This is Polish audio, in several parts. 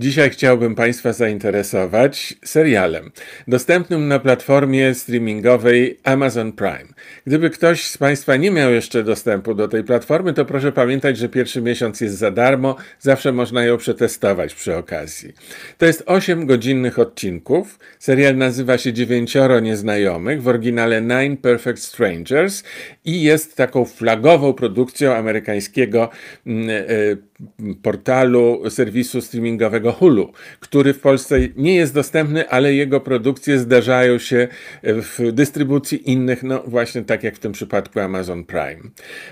Dzisiaj chciałbym Państwa zainteresować serialem dostępnym na platformie streamingowej Amazon Prime. Gdyby ktoś z Państwa nie miał jeszcze dostępu do tej platformy, to proszę pamiętać, że pierwszy miesiąc jest za darmo, zawsze można ją przetestować przy okazji. To jest 8 godzinnych odcinków. Serial nazywa się Dziewięcioro Nieznajomych, w oryginale Nine Perfect Strangers i jest taką flagową produkcją amerykańskiego mm, e, e, portalu serwisu streamingowego Hulu, który w Polsce nie jest dostępny, ale jego produkcje zdarzają się w dystrybucji innych, no właśnie tak jak w tym przypadku Amazon Prime.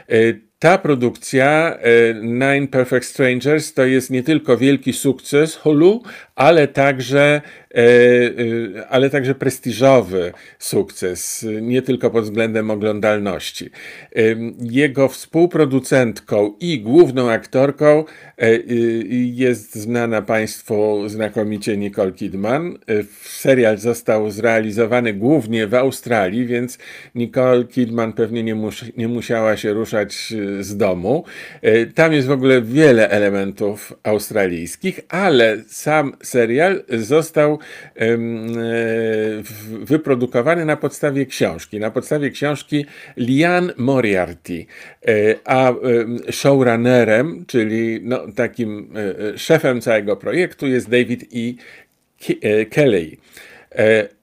E, ta produkcja e, Nine Perfect Strangers to jest nie tylko wielki sukces Hulu, ale także, e, e, ale także prestiżowy sukces, nie tylko pod względem oglądalności. E, jego współproducentką i główną aktorką jest znana Państwu znakomicie Nicole Kidman. Serial został zrealizowany głównie w Australii, więc Nicole Kidman pewnie nie, mus nie musiała się ruszać z domu. Tam jest w ogóle wiele elementów australijskich, ale sam serial został e, wyprodukowany na podstawie książki, na podstawie książki Lian Moriarty, e, a showrunnerem, czyli no, takim e, szefem całego projektu jest David E. Kelly.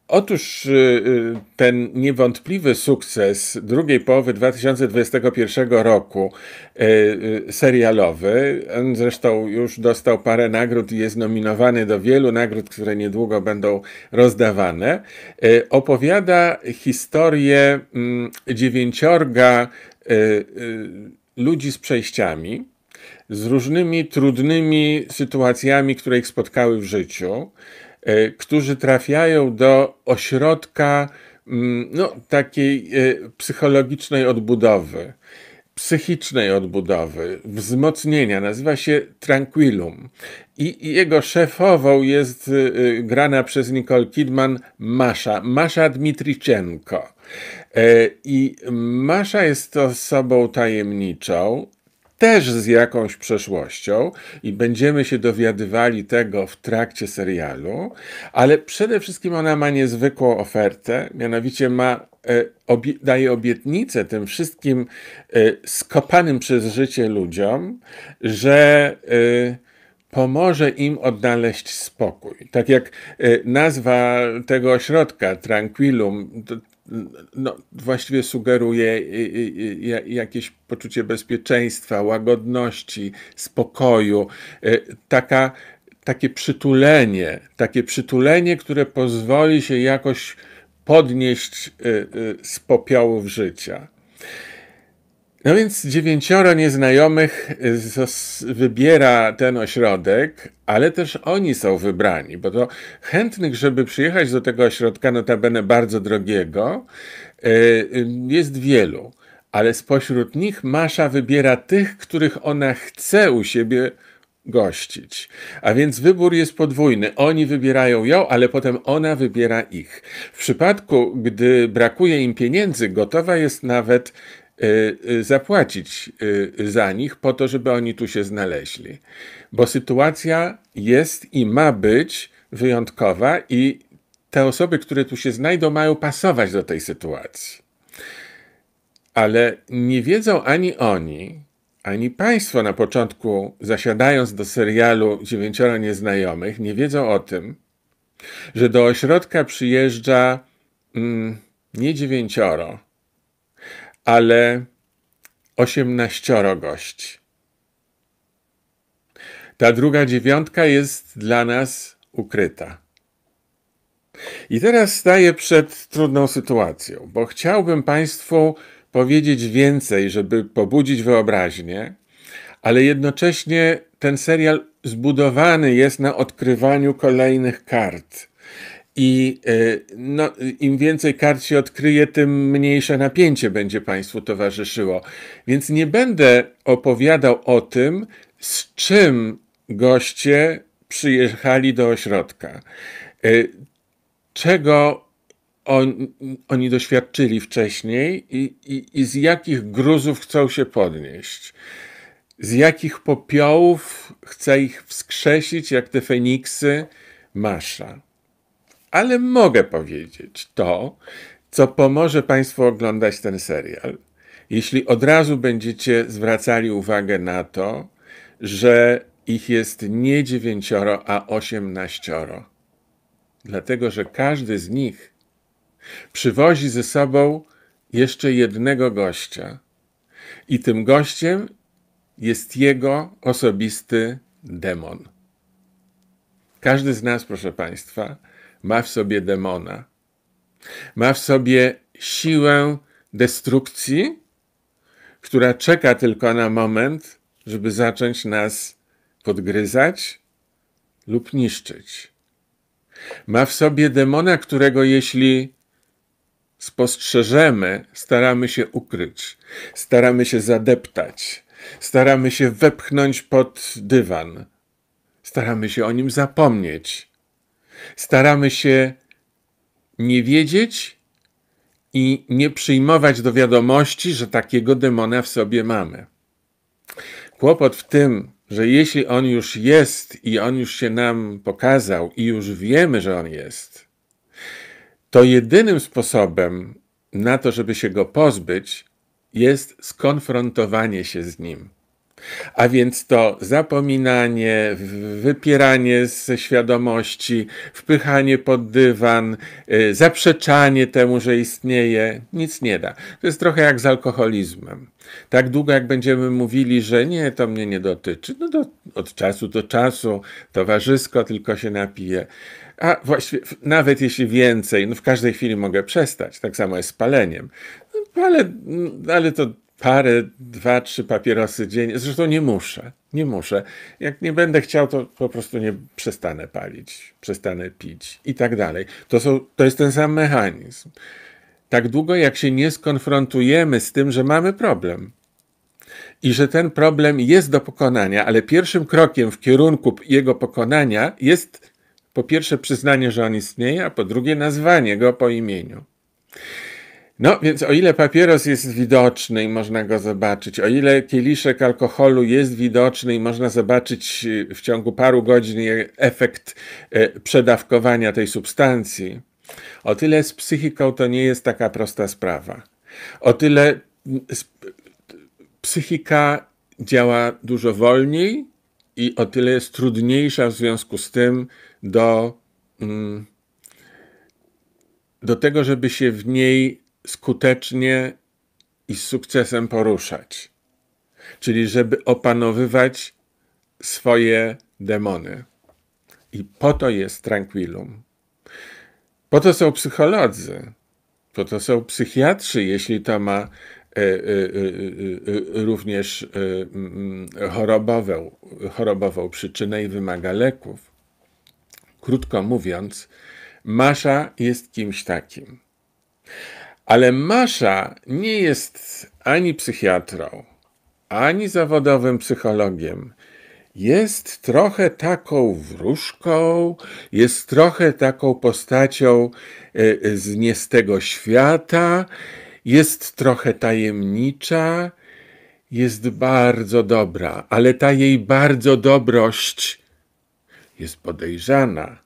Otóż y, y, ten niewątpliwy sukces drugiej połowy 2021 roku y, serialowy, on zresztą już dostał parę nagród i jest nominowany do wielu nagród, które niedługo będą rozdawane, opowiada historię mm, dziewięciorga ludzi z przejściami, z różnymi trudnymi sytuacjami, które ich spotkały w życiu E, którzy trafiają do ośrodka mm, no, takiej e, psychologicznej odbudowy, psychicznej odbudowy, wzmocnienia. Nazywa się Tranquilum. I, jego szefową jest e, grana przez Nicole Kidman Masza, Masza Dmitriczenko. I Masza jest osobą tajemniczą też z jakąś przeszłością i będziemy się dowiadywali tego w trakcie serialu, ale przede wszystkim ona ma niezwykłą ofertę, mianowicie ma e, Obie, daje obietnicę tym wszystkim e, skopanym przez życie ludziom, że e, pomoże im odnaleźć spokój. Tak jak e, nazwa tego ośrodka, Tranquilum, to, no, właściwie sugeruje e, e, jakieś poczucie bezpieczeństwa, łagodności, spokoju. Taka, takie przytulenie, takie przytulenie, które pozwoli się jakoś podnieść z popiołów życia. No więc dziewięcioro nieznajomych y, wybiera ten ośrodek, ale też oni są wybrani, bo to chętnych, żeby przyjechać do tego ośrodka, notabene bardzo drogiego, y, y, jest wielu. Ale spośród nich Masza wybiera tych, których ona chce u siebie gościć. A więc wybór jest podwójny. Oni wybierają ją, ale potem ona wybiera ich. W przypadku, gdy brakuje im pieniędzy, gotowa jest nawet Y, y, zapłacić y, za nich po to, żeby oni tu się znaleźli. Bo sytuacja jest i ma być wyjątkowa i te osoby, które tu się znajdą, mają pasować do tej sytuacji. Ale nie wiedzą ani oni, ani państwo na początku, zasiadając do serialu Dziewięcioro Nieznajomych, nie wiedzą o tym, że do ośrodka przyjeżdża mm, nie dziewięcioro, ale osiemnaścioro gości. Ta druga dziewiątka jest dla nas ukryta. I teraz staję przed trudną sytuacją, bo chciałbym Państwu powiedzieć więcej, żeby pobudzić wyobraźnię, ale jednocześnie ten serial zbudowany jest na odkrywaniu kolejnych kart. I e, no, im więcej kart się odkryje, tym mniejsze napięcie będzie Państwu towarzyszyło. Więc nie będę opowiadał o tym, z czym goście przyjechali do ośrodka, e, czego on, oni doświadczyli wcześniej i, i, i z jakich gruzów chcą się podnieść z jakich popiołów chce ich wskrzesić, jak te feniksy, Masza ale mogę powiedzieć to, co pomoże Państwu oglądać ten serial, jeśli od razu będziecie zwracali uwagę na to, że ich jest nie dziewięcioro, a osiemnaścioro. Dlatego, że każdy z nich przywozi ze sobą jeszcze jednego gościa. I tym gościem jest jego osobisty demon. Każdy z nas, proszę Państwa, ma w sobie demona. Ma w sobie siłę destrukcji, która czeka tylko na moment, żeby zacząć nas podgryzać lub niszczyć. Ma w sobie demona, którego jeśli spostrzeżemy, staramy się ukryć, staramy się zadeptać, staramy się wepchnąć pod dywan, staramy się o nim zapomnieć staramy się nie wiedzieć i nie przyjmować do wiadomości, że takiego demona w sobie mamy. Kłopot w tym, że jeśli on już jest i on już się nam pokazał i już wiemy, że on jest, to jedynym sposobem na to, żeby się go pozbyć, jest skonfrontowanie się z nim. A więc to zapominanie, wypieranie ze świadomości, wpychanie pod dywan, y, zaprzeczanie temu, że istnieje, nic nie da. To jest trochę jak z alkoholizmem. Tak długo, jak będziemy mówili, że nie, to mnie nie dotyczy, no to od czasu do czasu towarzysko tylko się napije. A właściwie, nawet jeśli więcej, no w każdej chwili mogę przestać. Tak samo jest z paleniem. No, ale, no, ale to parę, dwa, trzy papierosy dziennie. Zresztą nie muszę, nie muszę. Jak nie będę chciał, to po prostu nie przestanę palić, przestanę pić i tak dalej. To, są, to jest ten sam mechanizm. Tak długo, jak się nie skonfrontujemy z tym, że mamy problem i że ten problem jest do pokonania, ale pierwszym krokiem w kierunku jego pokonania jest po pierwsze przyznanie, że on istnieje, a po drugie nazwanie go po imieniu. No więc o ile papieros jest widoczny i można go zobaczyć, o ile kieliszek alkoholu jest widoczny i można zobaczyć e, w ciągu paru godzin efekt e, przedawkowania tej substancji, o tyle z psychiką to nie jest taka prosta sprawa. O tyle psychika działa dużo wolniej i o tyle jest trudniejsza w związku z tym do, mm, do tego, żeby się w niej skutecznie i z sukcesem poruszać, czyli żeby opanowywać swoje demony. I po to jest tranquilum. Po to są psycholodzy, po to są psychiatrzy, jeśli to ma e, e, e, również mm, chorobową, chorobową przyczynę i wymaga leków. Krótko mówiąc, Masza jest kimś takim. Ale Masza nie jest ani psychiatrą, ani zawodowym psychologiem. Jest trochę taką wróżką, jest trochę taką postacią e, e, z niestego świata, jest trochę tajemnicza, jest bardzo dobra, ale ta jej bardzo dobrość jest podejrzana,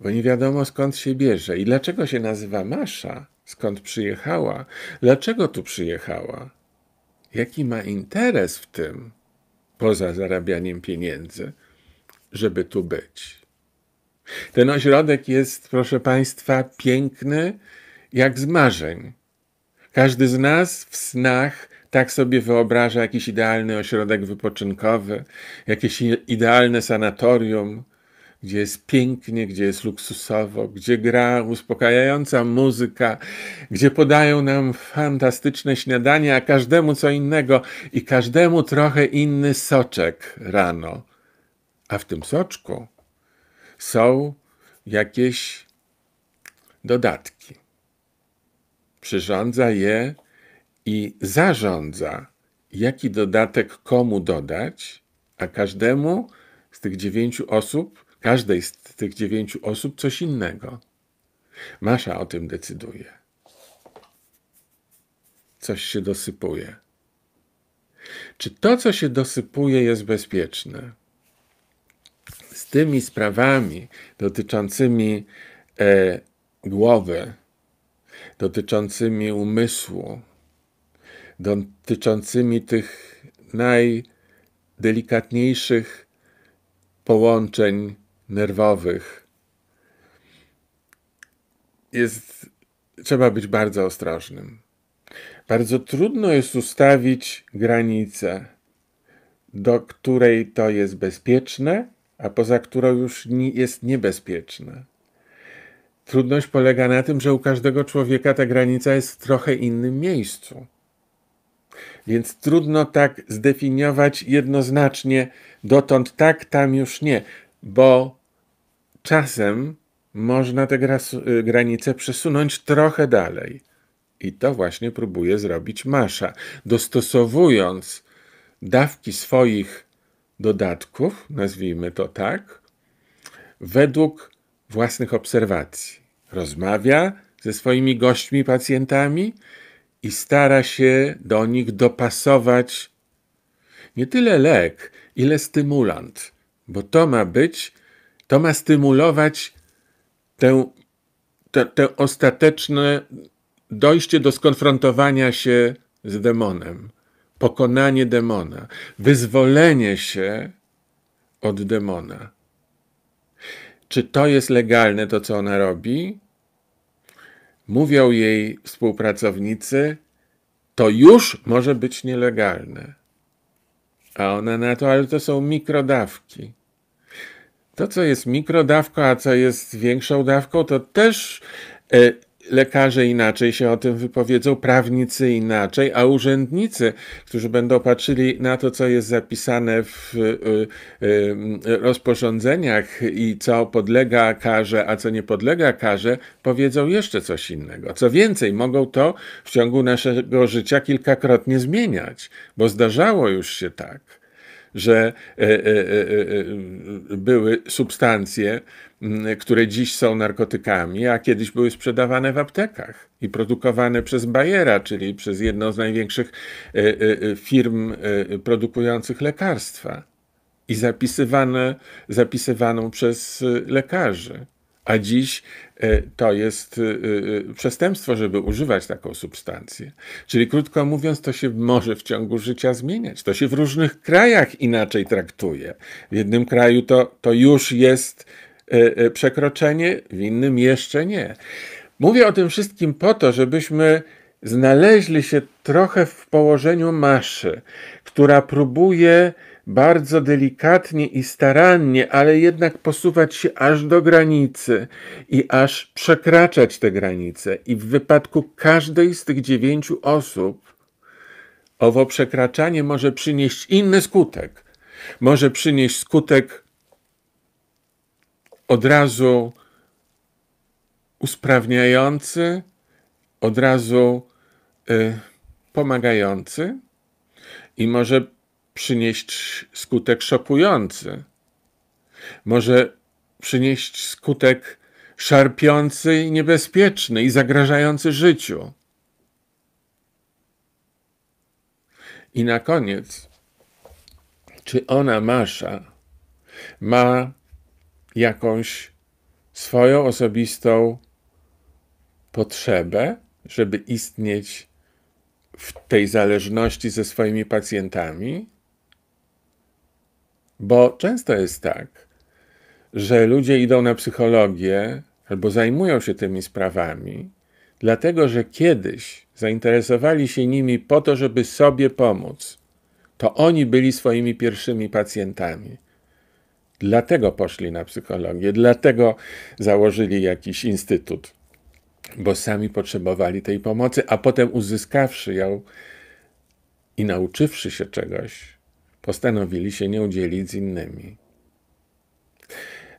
bo nie wiadomo skąd się bierze i dlaczego się nazywa Masza skąd przyjechała, dlaczego tu przyjechała, jaki ma interes w tym, poza zarabianiem pieniędzy, żeby tu być. Ten ośrodek jest, proszę Państwa, piękny jak z marzeń. Każdy z nas w snach tak sobie wyobraża jakiś idealny ośrodek wypoczynkowy, jakieś idealne sanatorium, gdzie jest pięknie, gdzie jest luksusowo, gdzie gra uspokajająca muzyka, gdzie podają nam fantastyczne śniadania, a każdemu co innego i każdemu trochę inny soczek rano. A w tym soczku są jakieś dodatki. Przyrządza je i zarządza, jaki dodatek komu dodać, a każdemu z tych dziewięciu osób każdej z tych dziewięciu osób coś innego. Masza o tym decyduje. Coś się dosypuje. Czy to, co się dosypuje, jest bezpieczne? Z tymi sprawami dotyczącymi e, głowy, dotyczącymi umysłu, dotyczącymi tych najdelikatniejszych połączeń nerwowych jest, trzeba być bardzo ostrożnym. Bardzo trudno jest ustawić granicę, do której to jest bezpieczne, a poza którą już nie, jest niebezpieczne. Trudność polega na tym, że u każdego człowieka ta granica jest w trochę innym miejscu. Więc trudno tak zdefiniować jednoznacznie, dotąd tak, tam już nie, bo czasem można te y, granice przesunąć trochę dalej. I to właśnie próbuje zrobić Masza, dostosowując dawki swoich dodatków, nazwijmy to tak, według własnych obserwacji. Rozmawia ze swoimi gośćmi, pacjentami i stara się do nich dopasować nie tyle lek, ile stymulant, bo to ma być to ma stymulować tę, tę tę ostateczne dojście do skonfrontowania się z demonem, pokonanie demona, wyzwolenie się od demona. Czy to jest legalne, to co ona robi? Mówią jej współpracownicy, to już może być nielegalne. A ona na to, ale to są mikrodawki. To, co jest mikrodawką, a co jest większą dawką, to też e, lekarze inaczej się o tym wypowiedzą, prawnicy inaczej, a urzędnicy, którzy będą patrzyli na to, co jest zapisane w e, e, rozporządzeniach i co podlega karze, a co nie podlega karze, powiedzą jeszcze coś innego. Co więcej, mogą to w ciągu naszego życia kilkakrotnie zmieniać, bo zdarzało już się tak że e, e, e, były substancje, które dziś są narkotykami, a kiedyś były sprzedawane w aptekach i produkowane przez Bayera, czyli przez jedną z największych firm produkujących lekarstwa i zapisywane, zapisywaną przez lekarzy a dziś e, to jest e, e, przestępstwo, żeby używać taką substancję. Czyli krótko mówiąc, to się może w ciągu życia zmieniać. To się w różnych krajach inaczej traktuje. W jednym kraju to, to już jest przekroczenie, w innym jeszcze nie. Mówię o tym wszystkim po to, żebyśmy znaleźli się trochę w położeniu maszy, która próbuje bardzo delikatnie i starannie, ale jednak posuwać się aż do granicy i aż przekraczać te granice. I w wypadku każdej z tych dziewięciu osób owo przekraczanie może przynieść inny skutek. Może przynieść skutek od razu usprawniający, od razu y, pomagający i może przynieść skutek szokujący. Może przynieść skutek szarpiący i niebezpieczny i zagrażający życiu. I na koniec, czy ona, Masza, ma jakąś swoją osobistą potrzebę, żeby istnieć w tej zależności ze swoimi pacjentami? Bo często jest tak, że ludzie idą na psychologię albo zajmują się tymi sprawami, dlatego że kiedyś zainteresowali się nimi po to, żeby sobie pomóc. To oni byli swoimi pierwszymi pacjentami. Dlatego poszli na psychologię, dlatego założyli jakiś instytut, bo sami potrzebowali tej pomocy, a potem uzyskawszy ją i nauczywszy się czegoś, postanowili się nie udzielić z innymi.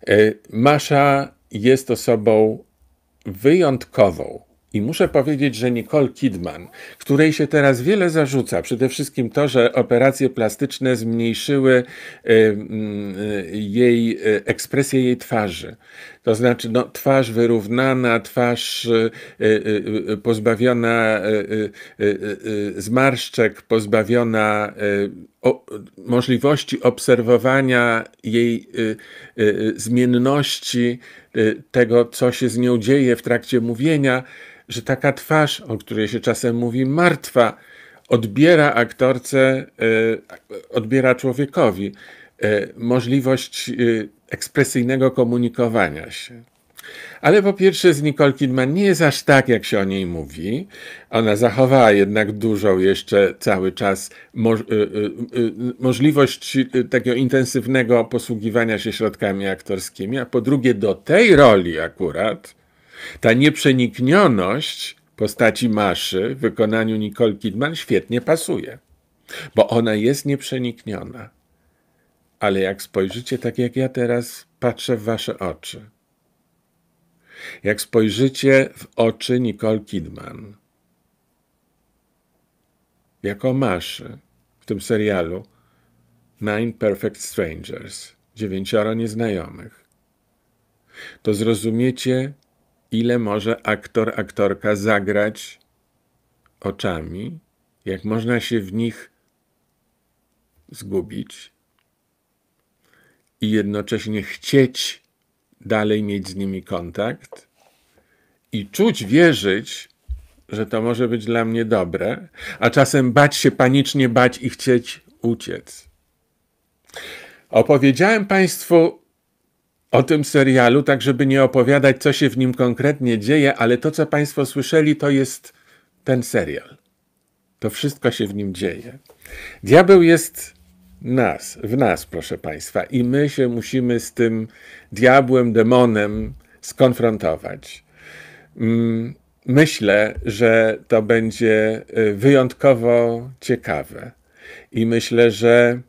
E, Masza jest osobą wyjątkową. I muszę powiedzieć, że Nicole Kidman, której się teraz wiele zarzuca, przede wszystkim to, że operacje plastyczne zmniejszyły e, e, jej ekspresję jej twarzy, to znaczy no, twarz wyrównana, twarz y, y, y, y pozbawiona y, y, zmarszczek, pozbawiona o, możliwości obserwowania jej zmienności, tego, co się z nią dzieje w trakcie mówienia, że taka twarz, o której się czasem mówi martwa, odbiera aktorce, odbiera człowiekowi możliwość ekspresyjnego komunikowania się. Ale po pierwsze, z Nicole Kidman nie jest aż tak, jak się o niej mówi. Ona zachowała jednak dużą jeszcze cały czas y, y, y, możliwość takiego intensywnego posługiwania się środkami aktorskimi, a po drugie, do tej roli akurat ta nieprzeniknioność postaci Maszy w wykonaniu Nicole Kidman świetnie pasuje, bo ona jest nieprzenikniona. Ale jak spojrzycie tak jak ja teraz patrzę w wasze oczy, jak spojrzycie w oczy Nicole Kidman, jako maszy w tym serialu Nine Perfect Strangers, dziewięcioro nieznajomych, to zrozumiecie, ile może aktor, aktorka zagrać oczami, jak można się w nich zgubić i jednocześnie chcieć dalej mieć z nimi kontakt i czuć, wierzyć, że to może być dla mnie dobre, a czasem bać się, panicznie bać i chcieć uciec. Opowiedziałem Państwu o tym serialu, tak żeby nie opowiadać, co się w nim konkretnie dzieje, ale to, co Państwo słyszeli, to jest ten serial. To wszystko się w nim dzieje. Diabeł jest nas, w nas, proszę Państwa, i my się musimy z tym diabłem, demonem skonfrontować. Mm, myślę, że to będzie y, wyjątkowo ciekawe i myślę, że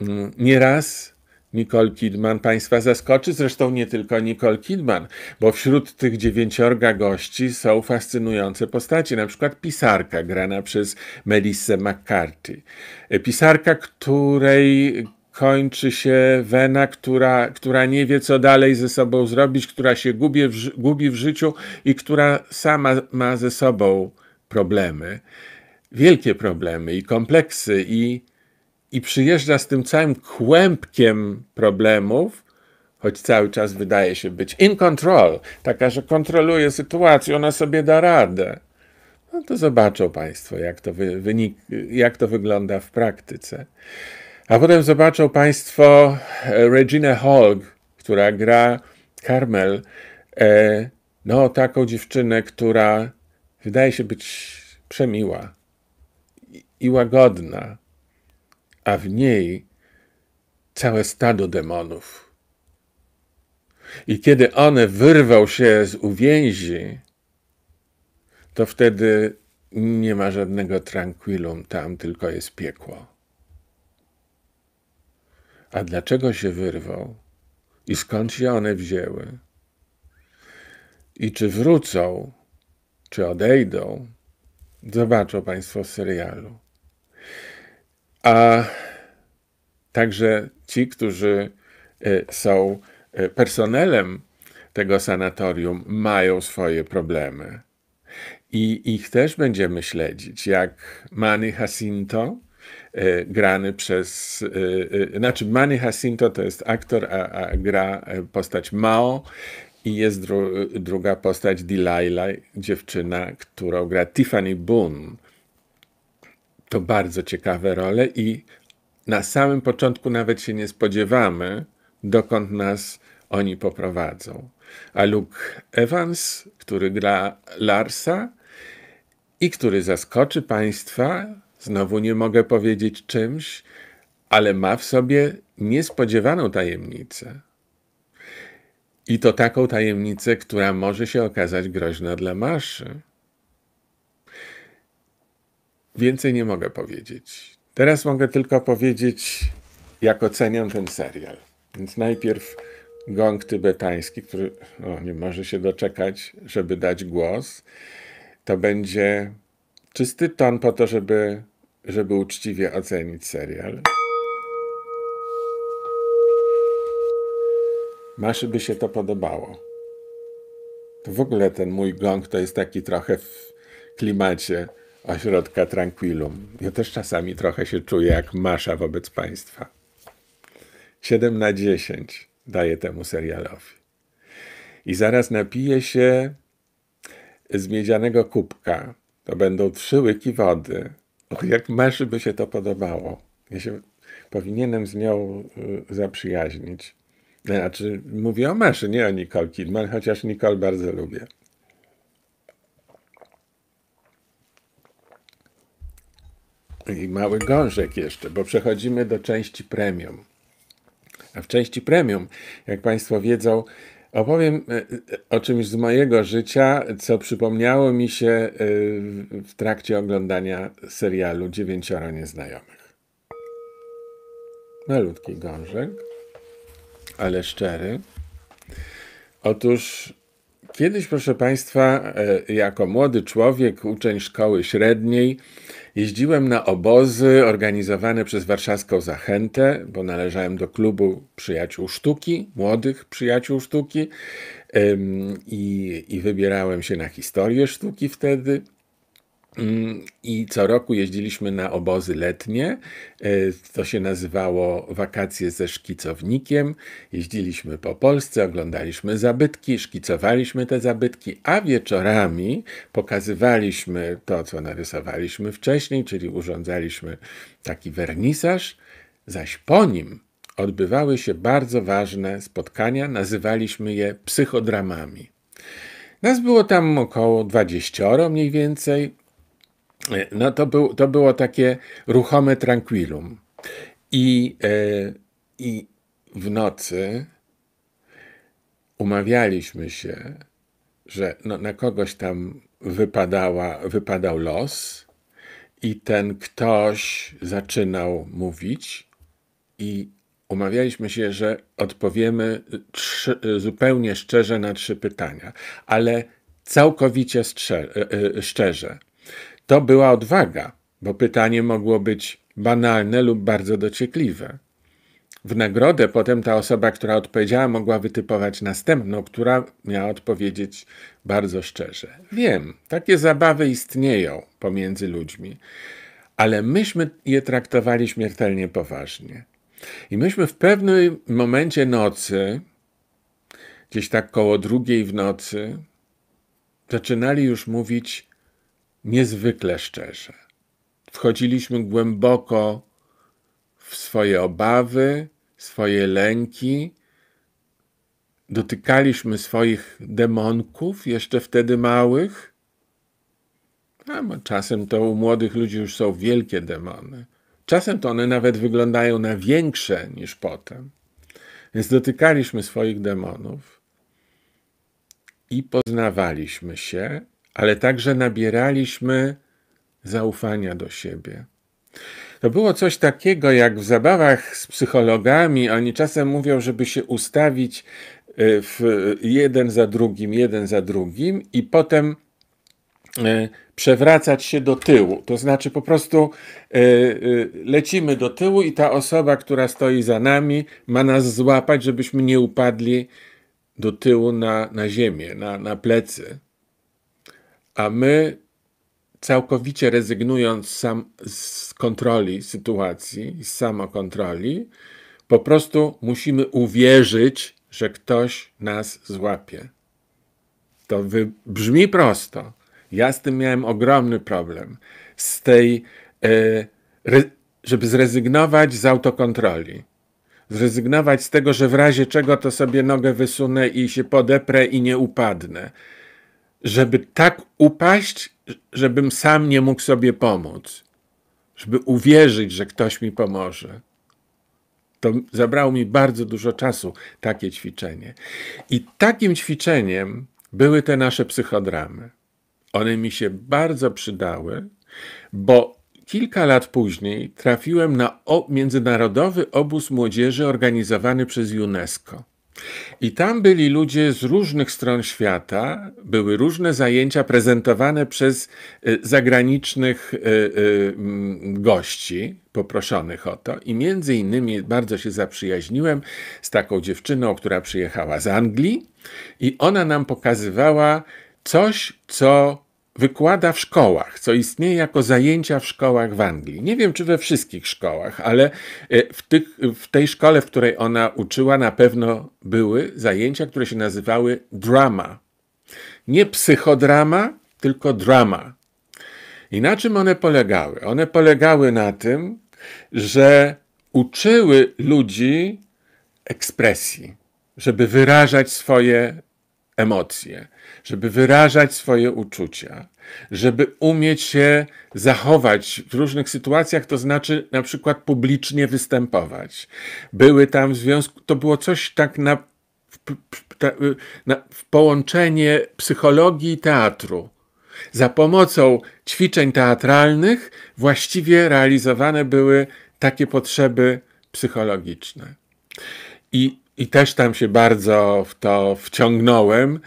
mm, nieraz Nicole Kidman Państwa zaskoczy, zresztą nie tylko Nicole Kidman, bo wśród tych dziewięciorga gości są fascynujące postacie, na przykład pisarka grana przez Melissę McCarthy. Pisarka, której kończy się wena, która, która nie wie, co dalej ze sobą zrobić, która się gubi w, gubi w życiu i która sama ma ze sobą problemy. Wielkie problemy i kompleksy, i i przyjeżdża z tym całym kłębkiem problemów, choć cały czas wydaje się być in control, taka, że kontroluje sytuację, ona sobie da radę. No to zobaczą Państwo, jak to, wynik, jak to wygląda w praktyce. A potem zobaczą Państwo e, Reginę Hogg, która gra Carmel, e, no taką dziewczynę, która wydaje się być przemiła i łagodna a w niej całe stado demonów. I kiedy one wyrwał się z uwięzi, to wtedy nie ma żadnego tranquilum tam, tylko jest piekło. A dlaczego się wyrwał? I skąd się one wzięły? I czy wrócą, czy odejdą? Zobaczą Państwo w serialu a także ci, którzy e, są e, personelem tego sanatorium, mają swoje problemy. I ich też będziemy śledzić, jak Manny Jacinto, e, grany przez. Znaczy, Manny Jacinto to jest aktor, a, a gra postać Mao. I jest dru, druga postać Delilah, dziewczyna, którą gra Tiffany Boone, to bardzo ciekawe role i na samym początku nawet się nie spodziewamy, dokąd nas oni poprowadzą. A Luke Evans, który gra Larsa i który zaskoczy Państwa, znowu nie mogę powiedzieć czymś, ale ma w sobie niespodziewaną tajemnicę. I to taką tajemnicę, która może się okazać groźna dla Maszy. Więcej nie mogę powiedzieć. Teraz mogę tylko powiedzieć, jak oceniam ten serial. Więc najpierw gong tybetański, który o, nie może się doczekać, żeby dać głos. To będzie czysty ton po to, żeby, żeby uczciwie ocenić serial. Maszy by się to podobało. To w ogóle ten mój gong to jest taki trochę w klimacie ośrodka Tranquilum. Ja też czasami trochę się czuję jak masza wobec państwa. 7 na 10 daję temu serialowi. I zaraz napiję się z miedzianego kubka. To będą trzy łyki wody. Och, jak maszy by się to podobało. Ja się powinienem z nią y, zaprzyjaźnić. Znaczy, mówię o Maszy, nie o Nicole Kidman, chociaż Nicole bardzo lubię. i mały gążek jeszcze, bo przechodzimy do części premium. A w części premium, jak Państwo wiedzą, opowiem e, e, o czymś z mojego życia, co przypomniało mi się e, w trakcie oglądania serialu Dziewięcioro Nieznajomych. Malutki gążek, ale szczery. Otóż Kiedyś, proszę Państwa, e, jako młody człowiek, uczeń szkoły średniej, jeździłem na obozy organizowane przez warszawską Zachętę, bo należałem do klubu przyjaciół sztuki, młodych przyjaciół sztuki i, i wybierałem się na historię sztuki wtedy. Mm, I co roku jeździliśmy na obozy letnie. E, to się nazywało wakacje ze szkicownikiem. Jeździliśmy po Polsce, oglądaliśmy zabytki, szkicowaliśmy te zabytki, a wieczorami pokazywaliśmy to, co narysowaliśmy wcześniej, czyli urządzaliśmy taki wernisaż, zaś po nim odbywały się bardzo ważne spotkania. Nazywaliśmy je psychodramami. Nas było tam około 20 mniej więcej. E, no to, był, to było takie ruchome tranquilum. I, e, I w nocy umawialiśmy się, że no, na kogoś tam wypadała, wypadał los, i ten ktoś zaczynał mówić, i umawialiśmy się, że odpowiemy trzy, zupełnie szczerze na trzy pytania, ale całkowicie strze, e, e, szczerze. To była odwaga, bo pytanie mogło być banalne lub bardzo dociekliwe. W nagrodę potem ta osoba, która odpowiedziała, mogła wytypować następną, która miała odpowiedzieć bardzo szczerze. Wiem, takie zabawy istnieją pomiędzy ludźmi, ale myśmy je traktowali śmiertelnie poważnie. I myśmy w pewnym momencie nocy, gdzieś tak koło drugiej w nocy, zaczynali już mówić niezwykle szczerze. Wchodziliśmy głęboko w swoje obawy, swoje lęki, dotykaliśmy swoich demonków, jeszcze wtedy małych. A czasem to u młodych ludzi już są wielkie demony. Czasem to one nawet wyglądają na większe niż potem. Więc dotykaliśmy swoich demonów i poznawaliśmy się, ale także nabieraliśmy zaufania do siebie. To było coś takiego jak w zabawach z psychologami. Oni czasem mówią, żeby się ustawić e, w jeden za drugim, jeden za drugim i potem e, przewracać się do tyłu. To znaczy po prostu e, lecimy do tyłu i ta osoba, która stoi za nami, ma nas złapać, żebyśmy nie upadli do tyłu na, na ziemię, na, na plecy a my całkowicie rezygnując sam z kontroli sytuacji, z samokontroli, po prostu musimy uwierzyć, że ktoś nas złapie. To brzmi prosto. Ja z tym miałem ogromny problem. Z tej, e, żeby zrezygnować z autokontroli. Zrezygnować z tego, że w razie czego to sobie nogę wysunę i się podeprę i nie upadnę żeby tak upaść, żebym sam nie mógł sobie pomóc, żeby uwierzyć, że ktoś mi pomoże. To zabrało mi bardzo dużo czasu takie ćwiczenie. I takim ćwiczeniem były te nasze psychodramy. One mi się bardzo przydały, bo kilka lat później trafiłem na międzynarodowy obóz młodzieży organizowany przez UNESCO. I tam byli ludzie z różnych stron świata, były różne zajęcia prezentowane przez y, zagranicznych y, y, mm, gości poproszonych o to. I między innymi bardzo się zaprzyjaźniłem z taką dziewczyną, która przyjechała z Anglii, i ona nam pokazywała coś, co wykłada w szkołach, co istnieje jako zajęcia w szkołach w Anglii. Nie wiem, czy we wszystkich szkołach, ale e, w, tych, w tej szkole, w której ona uczyła, na pewno były zajęcia, które się nazywały drama. Nie psychodrama, tylko drama. I na czym one polegały? One polegały na tym, że uczyły ludzi ekspresji, żeby wyrażać swoje emocje żeby wyrażać swoje uczucia, żeby umieć się zachować w różnych sytuacjach, to znaczy na przykład publicznie występować. Były tam w związku, to było coś tak na, na, połączenie psychologii i teatru. Za pomocą ćwiczeń teatralnych właściwie realizowane były takie potrzeby psychologiczne. I, i też tam się bardzo w to wciągnąłem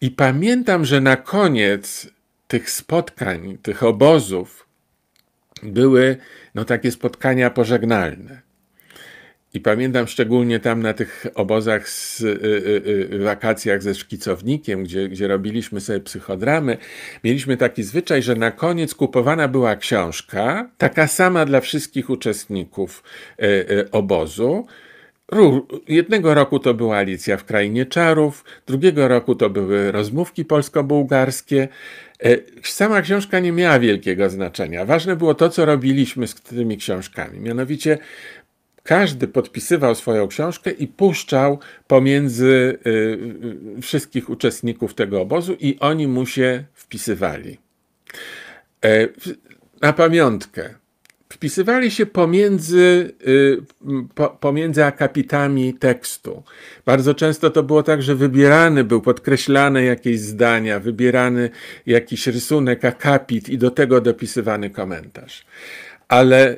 i pamiętam, że na koniec tych spotkań, tych obozów były no, takie spotkania pożegnalne. I pamiętam szczególnie tam na tych obozach, z, y, y, y, y wakacjach ze szkicownikiem, gdzie, gdzie robiliśmy sobie psychodramy, mieliśmy taki zwyczaj, że na koniec kupowana była książka, taka sama dla wszystkich uczestników y, y, obozu, Jednego roku to była Alicja w Krainie Czarów, drugiego roku to były rozmówki polsko-bułgarskie. E, sama książka nie miała wielkiego znaczenia. Ważne było to, co robiliśmy z tymi książkami. Mianowicie każdy podpisywał swoją książkę i puszczał pomiędzy e, wszystkich uczestników tego obozu i oni mu się wpisywali. E, na pamiątkę wpisywali się pomiędzy, y, pomiędzy akapitami tekstu. Bardzo często to było tak, że wybierany był, podkreślane jakieś zdania, wybierany jakiś rysunek, akapit i do tego dopisywany komentarz. Ale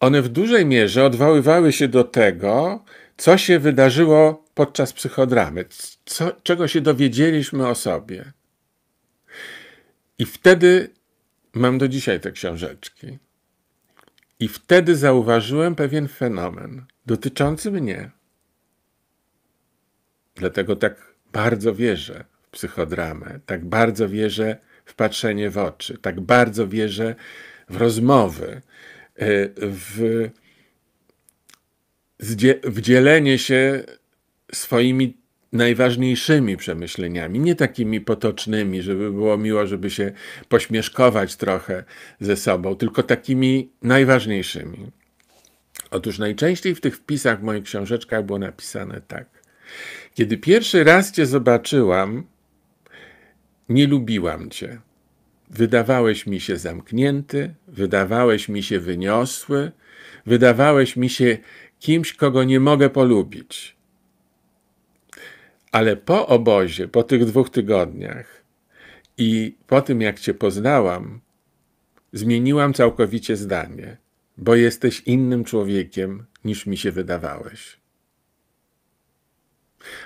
one w dużej mierze odwoływały się do tego, co się wydarzyło podczas psychodramy, co, czego się dowiedzieliśmy o sobie. I wtedy mam do dzisiaj te książeczki. I wtedy zauważyłem pewien fenomen dotyczący mnie. Dlatego tak bardzo wierzę w psychodramę, tak bardzo wierzę w patrzenie w oczy, tak bardzo wierzę w rozmowy, e, w, w dzielenie się swoimi najważniejszymi przemyśleniami, nie takimi potocznymi, żeby było miło, żeby się pośmieszkować trochę ze sobą, tylko takimi najważniejszymi. Otóż najczęściej w tych wpisach w moich książeczkach było napisane tak. Kiedy pierwszy raz cię zobaczyłam, nie lubiłam cię. Wydawałeś mi się zamknięty, wydawałeś mi się wyniosły, wydawałeś mi się kimś, kogo nie mogę polubić. Ale po obozie, po tych dwóch tygodniach i po tym, jak Cię poznałam, zmieniłam całkowicie zdanie, bo jesteś innym człowiekiem niż mi się wydawałeś.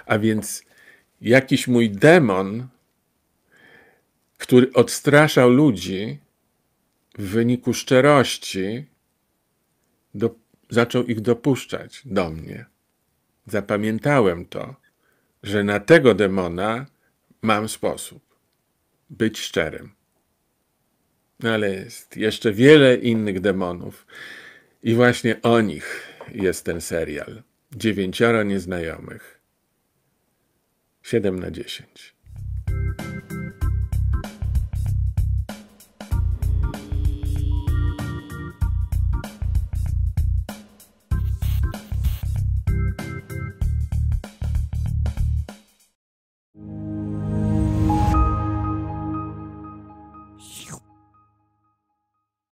A więc jakiś mój demon, który odstraszał ludzi w wyniku szczerości, do, zaczął ich dopuszczać do mnie. Zapamiętałem to że na tego demona mam sposób być szczerym. No, ale jest jeszcze wiele innych demonów, i właśnie o nich jest ten serial. Dziewięcioro nieznajomych. Siedem na dziesięć.